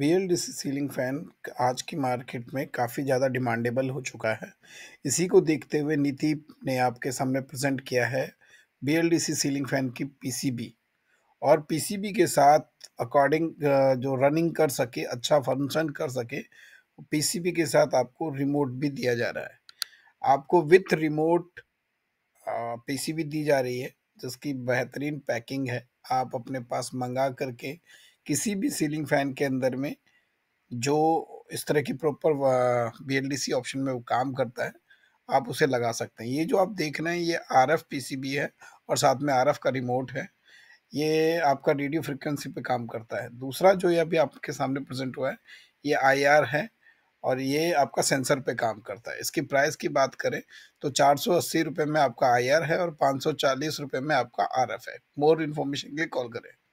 B L D C ceiling fan आज की market में काफ़ी ज़्यादा डिमांडेबल हो चुका है इसी को देखते हुए नीति ने आपके सामने प्रेजेंट किया है B L D C ceiling fan की पी सी बी और पी सी बी के साथ अकॉर्डिंग जो रनिंग कर सके अच्छा फंक्शन कर सके पी सी बी के साथ आपको रिमोट भी दिया जा रहा है आपको with remote P C B दी जा रही है जिसकी बेहतरीन पैकिंग है आप अपने पास मंगा करके किसी भी सीलिंग फैन के अंदर में जो इस तरह की प्रॉपर बी ऑप्शन में वो काम करता है आप उसे लगा सकते हैं ये जो आप देख रहे हैं ये आर एफ है और साथ में आर का रिमोट है ये आपका रेडियो फ्रिक्वेंसी पे काम करता है दूसरा जो ये अभी आपके सामने प्रेजेंट हुआ है ये आई है और ये आपका सेंसर पे काम करता है इसकी प्राइस की बात करें तो चार सौ अस्सी रुपये में आपका आई है और पाँच सौ चालीस रुपये में आपका आर है मोर इन्फॉर्मेशन के लिए कॉल करें